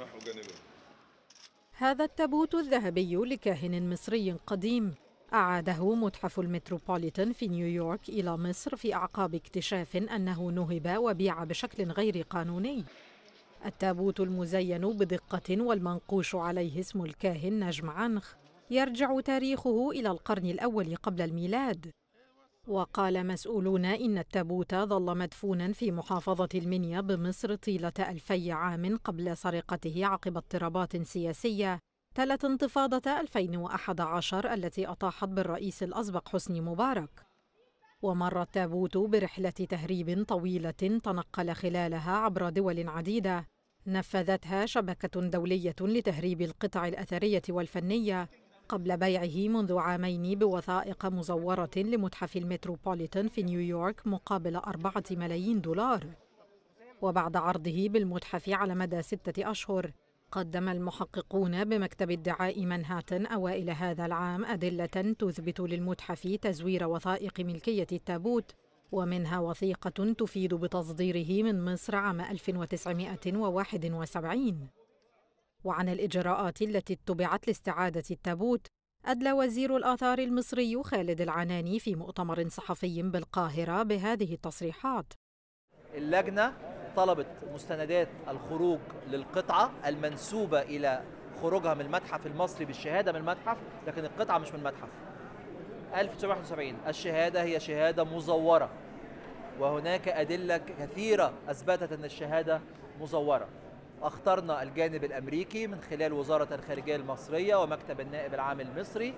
ونحو جانبه هذا التابوت الذهبي لكاهن مصري قديم أعاده متحف المتروبوليتان في نيويورك إلى مصر في أعقاب اكتشاف أنه نهب وبيع بشكل غير قانوني التابوت المزين بدقة والمنقوش عليه اسم الكاهن نجم عنخ يرجع تاريخه إلى القرن الأول قبل الميلاد وقال مسؤولون إن التابوت ظل مدفونا في محافظة المنيا بمصر طيلة ألفي عام قبل سرقته عقب اضطرابات سياسية تلت انتفاضة 2011 التي أطاحت بالرئيس الأسبق حسني مبارك ومر التابوت برحلة تهريب طويلة تنقل خلالها عبر دول عديدة نفذتها شبكة دولية لتهريب القطع الأثرية والفنية قبل بيعه منذ عامين بوثائق مزورة لمتحف المتروبوليتان في نيويورك مقابل أربعة ملايين دولار وبعد عرضه بالمتحف على مدى ستة أشهر قدم المحققون بمكتب ادعاء منهاتن أوائل هذا العام أدلة تثبت للمتحف تزوير وثائق ملكية التابوت ومنها وثيقة تفيد بتصديره من مصر عام 1971 وعن الإجراءات التي اتبعت لاستعادة التابوت أدلى وزير الآثار المصري خالد العناني في مؤتمر صحفي بالقاهرة بهذه التصريحات اللجنة طلبت مستندات الخروج للقطعة المنسوبة إلى خروجها من المتحف المصري بالشهادة من المتحف لكن القطعة مش من المتحف 1971 الشهادة هي شهادة مزورة وهناك أدلة كثيرة أثبتت أن الشهادة مزورة اخترنا الجانب الامريكي من خلال وزاره الخارجيه المصريه ومكتب النائب العام المصري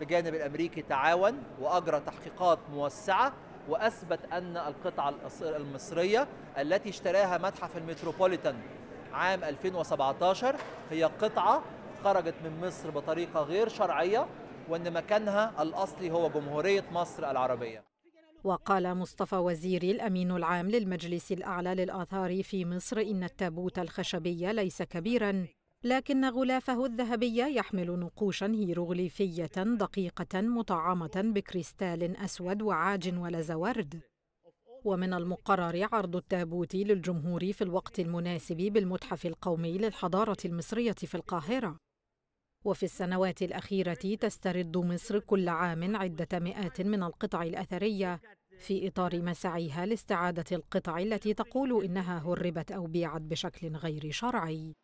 بجانب الامريكي تعاون واجرى تحقيقات موسعه واثبت ان القطعه المصريه التي اشتراها متحف المتروبوليتان عام 2017 هي قطعه خرجت من مصر بطريقه غير شرعيه وان مكانها الاصلي هو جمهوريه مصر العربيه وقال مصطفى وزيري الأمين العام للمجلس الأعلى للآثار في مصر إن التابوت الخشبي ليس كبيراً لكن غلافه الذهبي يحمل نقوشا هيروغليفية دقيقة مطعمة بكريستال أسود وعاج ولزورد ومن المقرر عرض التابوت للجمهور في الوقت المناسب بالمتحف القومي للحضارة المصرية في القاهرة وفي السنوات الأخيرة تسترد مصر كل عام عدة مئات من القطع الأثرية في إطار مسعيها لاستعادة القطع التي تقول إنها هربت أو بيعت بشكل غير شرعي